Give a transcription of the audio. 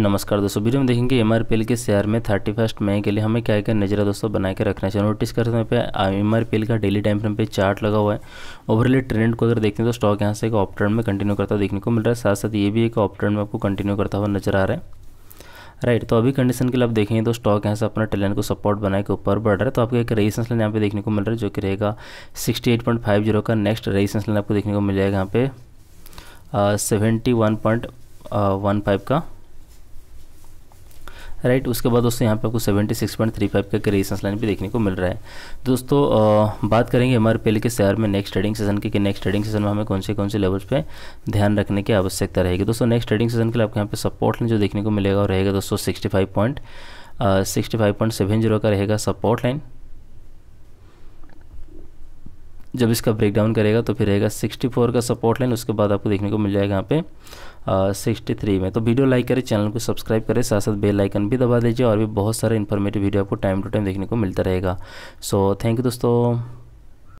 नमस्कार दोस्तों वीडियो में देखेंगे एम के शेयर में थर्टी फर्स्ट मई के लिए हमें क्या क्या नजर दोस्तों बना के रखना चाहिए नोटिस करते समय पे एम का डेली टाइम फ्रेम पे चार्ट लगा हुआ है ओवरऑल ट्रेंड को अगर देखते हैं तो स्टॉक यहाँ से एक ट्रेंड में कंटिन्यू करता देखने को मिल रहा है साथ साथ ये भी एक ट्रेंड में आपको कंटिन्यू करता हुआ नजर आ रहा है राइट तो अभी कंडीशन के लिए आप देखेंगे तो स्टॉक यहाँ से अपना टेलेंट को सपोर्ट बनाए के ऊपर बढ़ रहा है तो आपको एक रेजिस्टेंस लाइन यहाँ पे देखने को मिल रहा है जो कि रहेगा 68.50 का नेक्स्ट रेजिस्टेंस लाइन आपको देखने को मिल जाएगा यहाँ पे seventy one point one five का राइट उसके बाद दोस्तों यहाँ पे आपको 76.35 का के रेजिस्टेंस लाइन भी देखने को मिल रहा है दोस्तों आ, बात करेंगे हमारे पहले के शेयर में नेक्स्ट ट्रेडिंग सेशन की कि नेक्स्ट ट्रेडिंग सेशन में हमें कौन से कौन से लेवल्स पे ध्यान रखने की आवश्यकता रहेगी दोस्तों नेक्स्ट ट्रेडिंग सेशन के लिए आपको यहाँ पे सपोर्ट लाइन जो देखने को मिलेगा और रहेगा दोस्तों sixty five point sixty five point seven zero का रहेगा सपोर्ट लाइन जब इसका ब्रेकडाउन करेगा तो फिर रहेगा सिक्सटी का सपोर्ट लाइन उसके बाद आपको देखने को मिल जाएगा यहाँ पर सिक्सटी थ्री में तो वीडियो लाइक करें चैनल को सब्सक्राइब करें साथ साथ बेल आइकन भी दबा दीजिए और भी बहुत सारे इन्फॉर्मेटिव वीडियो आपको टाइम टू टाइम देखने को मिलता रहेगा सो थैंक यू दोस्तों